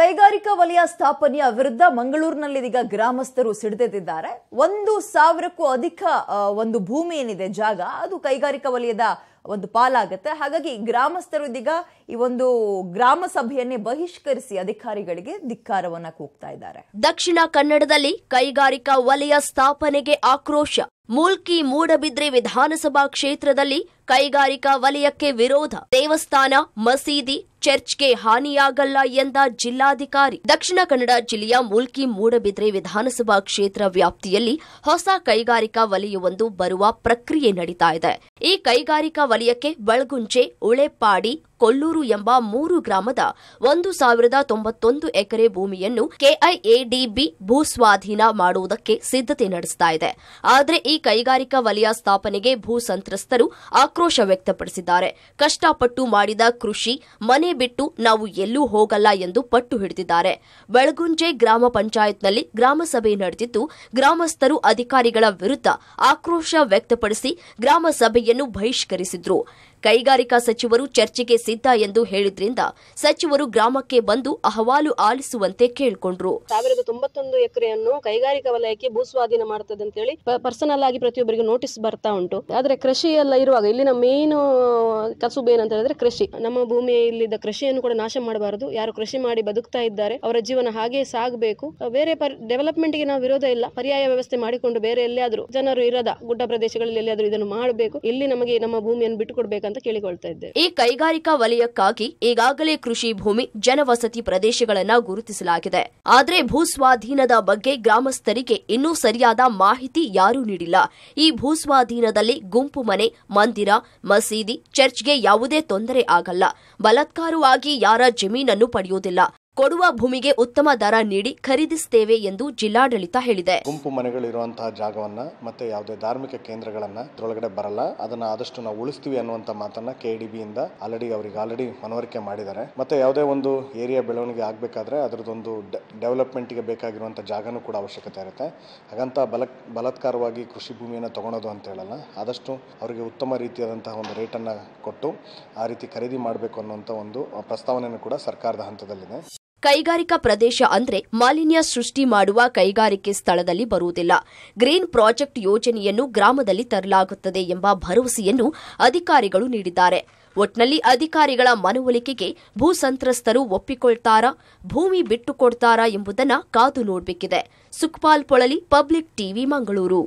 ಕೈಗಾರಿಕಾ ವಲಯ ಸ್ಥಾಪನೆಯ ವಿರುದ್ಧ ಮಂಗಳೂರಿನಲ್ಲಿದೀಗ ಗ್ರಾಮಸ್ಥರು ಸಿಡಿದೆದ್ದಿದ್ದಾರೆ ಒಂದು ಸಾವಿರಕ್ಕೂ ಅಧಿಕ ಒಂದು ಭೂಮಿ ಏನಿದೆ ಜಾಗ ಅದು ಕೈಗಾರಿಕಾ ವಲಯದ ಒಂದು ಪಾಲಾಗುತ್ತೆ ಹಾಗಾಗಿ ಗ್ರಾಮಸ್ಥರು ಇದೀಗ ಈ ಒಂದು ಗ್ರಾಮ ಸಭೆಯನ್ನೇ ಬಹಿಷ್ಕರಿಸಿ ಅಧಿಕಾರಿಗಳಿಗೆ ಧಿಕ್ಕಾರವನ್ನ ಕೂಗ್ತಾ ಇದ್ದಾರೆ ದಕ್ಷಿಣ ಕನ್ನಡದಲ್ಲಿ ಕೈಗಾರಿಕಾ ವಲಯ ಸ್ಥಾಪನೆಗೆ ಆಕ್ರೋಶ ಮೂಲ್ಕಿ ಮೂಡಬಿದ್ರೆ ವಿಧಾನಸಭಾ ಕ್ಷೇತ್ರದಲ್ಲಿ ಕೈಗಾರಿಕಾ ವಲಯಕ್ಕೆ ವಿರೋಧ ದೇವಸ್ಥಾನ ಮಸೀದಿ ಚರ್ಚ್ಗೆ ಹಾನಿಯಾಗಲ್ಲ ಎಂದ ಜಿಲ್ಲಾಧಿಕಾರಿ ದಕ್ಷಿಣ ಕನ್ನಡ ಜಿಲ್ಲೆಯ ಮೂಲ್ಕಿ ಮೂಡಬಿದ್ರೆ ವಿಧಾನಸಭಾ ಕ್ಷೇತ್ರ ವ್ಯಾಪ್ತಿಯಲ್ಲಿ ಹೊಸ ಕೈಗಾರಿಕಾ ವಲಯವೊಂದು ಬರುವ ಪ್ರಕ್ರಿಯೆ ನಡೀತಾ ಇದೆ ಈ ಕೈಗಾರಿಕಾ ವಲಯಕ್ಕೆ ಬಳಗುಂಚೆ ಉಳೆಪಾಡಿ ಕೊಲ್ಲೂರು ಎಂಬ ಮೂರು ಗ್ರಾಮದ ಒಂದು ಸಾವಿರದ ತೊಂಬತ್ತೊಂದು ಎಕರೆ ಭೂಮಿಯನ್ನು ಕೆಐಎಡಿಬಿ ಭೂ ಸ್ವಾಧೀನ ಮಾಡುವುದಕ್ಕೆ ಸಿದ್ಧತೆ ನಡೆಸ್ತಾ ಇದೆ ಆದರೆ ಈ ಕೈಗಾರಿಕಾ ವಲಯ ಸ್ಥಾಪನೆಗೆ ಭೂ ಸಂತ್ರಸ್ತರು ಆಕ್ರೋಶ ವ್ಯಕ್ತಪಡಿಸಿದ್ದಾರೆ ಕಷ್ಟಪಟ್ಟು ಮಾಡಿದ ಕೃಷಿ ಮನೆ ಬಿಟ್ಟು ನಾವು ಎಲ್ಲೂ ಹೋಗಲ್ಲ ಎಂದು ಪಟ್ಟು ಹಿಡಿದಿದ್ದಾರೆ ಬೆಳಗುಂಜೆ ಗ್ರಾಮ ಪಂಚಾಯತ್ನಲ್ಲಿ ಗ್ರಾಮಸಭೆ ನಡೆದಿದ್ದು ಗ್ರಾಮಸ್ಥರು ಅಧಿಕಾರಿಗಳ ವಿರುದ್ಧ ಆಕ್ರೋಶ ವ್ಯಕ್ತಪಡಿಸಿ ಗ್ರಾಮಸಭೆಯನ್ನು ಬಹಿಷ್ಕರಿಸಿದ್ರು ಕೈಗಾರಿಕಾ ಸಚಿವರು ಚರ್ಚೆಗೆ ಸಿದ್ಧ ಎಂದು ಹೇಳಿದ್ರಿಂದ ಸಚಿವರು ಗ್ರಾಮಕ್ಕೆ ಬಂದು ಅಹವಾಲು ಆಲಿಸುವಂತೆ ಕೇಳಿಕೊಂಡ್ರು ಸಾವಿರದ ತೊಂಬತ್ತೊಂದು ಎಕರೆಯನ್ನು ಕೈಗಾರಿಕಾ ವಲಯಕ್ಕೆ ಭೂಸ್ವಾಧೀನ ಮಾಡುತ್ತದೆ ಅಂತ ಹೇಳಿ ಪರ್ಸನಲ್ ಆಗಿ ಪ್ರತಿಯೊಬ್ಬರಿಗೆ ನೋಟಿಸ್ ಬರ್ತಾ ಉಂಟು ಆದ್ರೆ ಕೃಷಿ ಎಲ್ಲ ಇರುವಾಗ ಇಲ್ಲಿನ ಮೇನ್ ಕಸುಬು ಏನಂತ ಹೇಳಿದ್ರೆ ಕೃಷಿ ನಮ್ಮ ಭೂಮಿಯಲ್ಲಿದ್ದ ಕೃಷಿಯನ್ನು ಕೂಡ ನಾಶ ಮಾಡಬಾರದು ಯಾರು ಕೃಷಿ ಮಾಡಿ ಬದುಕ್ತಾ ಇದ್ದಾರೆ ಅವರ ಜೀವನ ಹಾಗೆ ಸಾಗಬೇಕು ಬೇರೆ ಡೆವಲಪ್ಮೆಂಟ್ ಗೆ ನಾವು ವಿರೋಧ ಇಲ್ಲ ಪರ್ಯಾಯ ವ್ಯವಸ್ಥೆ ಮಾಡಿಕೊಂಡು ಬೇರೆ ಎಲ್ಲಿಯಾದ್ರೂ ಜನರು ಇರದ ಗುಡ್ಡ ಪ್ರದೇಶಗಳಲ್ಲಿ ಎಲ್ಲಿಯಾದ್ರೂ ಇದನ್ನು ಮಾಡಬೇಕು ಇಲ್ಲಿ ನಮಗೆ ನಮ್ಮ ಭೂಮಿಯನ್ನು ಬಿಟ್ಟು ಅಂತ ಕೇಳಿಕೊಳ್ತಾ ಈ ಕೈಗಾರಿಕಾ ವಲಯಕ್ಕಾಗಿ ಈಗಾಗಲೇ ಕೃಷಿ ಭೂಮಿ ಜನವಸತಿ ಪ್ರದೇಶಗಳನ್ನ ಗುರುತಿಸಲಾಗಿದೆ ಆದರೆ ಭೂಸ್ವಾಧೀನದ ಬಗ್ಗೆ ಗ್ರಾಮಸ್ಥರಿಗೆ ಇನ್ನೂ ಸರಿಯಾದ ಮಾಹಿತಿ ಯಾರೂ ನೀಡಿಲ್ಲ ಈ ಭೂಸ್ವಾಧೀನದಲ್ಲಿ ಗುಂಪು ಮನೆ ಮಂದಿರ ಮಸೀದಿ ಚರ್ಚ್ಗೆ ಯಾವುದೇ ತೊಂದರೆ ಆಗಲ್ಲ ಬಲತ್ಕಾರವಾಗಿ ಯಾರ ಜಮೀನನ್ನು ಪಡೆಯುವುದಿಲ್ಲ ಕೊಡುವ ಭೂಮಿಗೆ ಉತ್ತಮ ದರ ನೀಡಿ ಖರೀದಿಸುತ್ತೇವೆ ಎಂದು ಜಿಲ್ಲಾಡಳಿತ ಹೇಳಿದೆ ಗುಂಪು ಮನೆಗಳಿರುವಂತಹ ಜಾಗವನ್ನ ಮತ್ತೆ ಯಾವುದೇ ಧಾರ್ಮಿಕ ಕೇಂದ್ರಗಳನ್ನ ಇದರೊಳಗಡೆ ಬರಲ್ಲ ಅದನ್ನ ಆದಷ್ಟು ನಾವು ಉಳಿಸ್ತೀವಿ ಅನ್ನುವಂತ ಮಾತನ್ನ ಕೆಡಿಬಿಯಿಂದ ಆಲ್ರೆಡಿ ಅವರಿಗೆ ಆಲ್ರೆಡಿ ಮನವರಿಕೆ ಮಾಡಿದ್ದಾರೆ ಮತ್ತೆ ಯಾವುದೇ ಒಂದು ಏರಿಯಾ ಬೆಳವಣಿಗೆ ಆಗಬೇಕಾದ್ರೆ ಅದರದೊಂದು ಡೆವಲಪ್ಮೆಂಟ್ಗೆ ಬೇಕಾಗಿರುವಂಥ ಜಾಗನೂ ಕೂಡ ಅವಶ್ಯಕತೆ ಇರುತ್ತೆ ಹಾಗಂತ ಬಲ ಬಲಾತ್ಕಾರವಾಗಿ ಕೃಷಿ ಭೂಮಿಯನ್ನು ತಗೊಳೋದು ಅಂತ ಹೇಳಲ್ಲ ಆದಷ್ಟು ಅವರಿಗೆ ಉತ್ತಮ ರೀತಿಯಾದಂತಹ ಒಂದು ರೇಟನ್ನು ಕೊಟ್ಟು ಆ ರೀತಿ ಖರೀದಿ ಮಾಡಬೇಕು ಅನ್ನುವಂಥ ಒಂದು ಪ್ರಸ್ತಾವನೆಯನ್ನು ಕೂಡ ಸರ್ಕಾರದ ಹಂತದಲ್ಲಿದೆ ಕೈಗಾರಿಕಾ ಪ್ರದೇಶ ಅಂದರೆ ಮಾಲಿನ್ಯ ಸೃಷ್ಟಿ ಮಾಡುವ ಕೈಗಾರಿಕೆ ಸ್ಥಳದಲ್ಲಿ ಬರುವುದಿಲ್ಲ ಗ್ರೀನ್ ಪ್ರಾಜೆಕ್ಟ್ ಯೋಜನೆಯನ್ನು ಗ್ರಾಮದಲ್ಲಿ ತರಲಾಗುತ್ತದೆ ಎಂಬ ಭರವಸೆಯನ್ನು ಅಧಿಕಾರಿಗಳು ನೀಡಿದ್ದಾರೆ ಒಟ್ನಲ್ಲಿ ಅಧಿಕಾರಿಗಳ ಮನವೊಲಿಕೆಗೆ ಭೂ ಸಂತ್ರಸ್ತರು ಒಪ್ಪಿಕೊಳ್ತಾರಾ ಭೂಮಿ ಬಿಟ್ಟುಕೊಡ್ತಾರಾ ಎಂಬುದನ್ನು ಕಾದು ನೋಡಬೇಕಿದೆ ಸುಖಪಾಲ್ ಪೊಳಲಿ ಪಬ್ಲಿಕ್ ಟಿವಿ ಮಂಗಳೂರು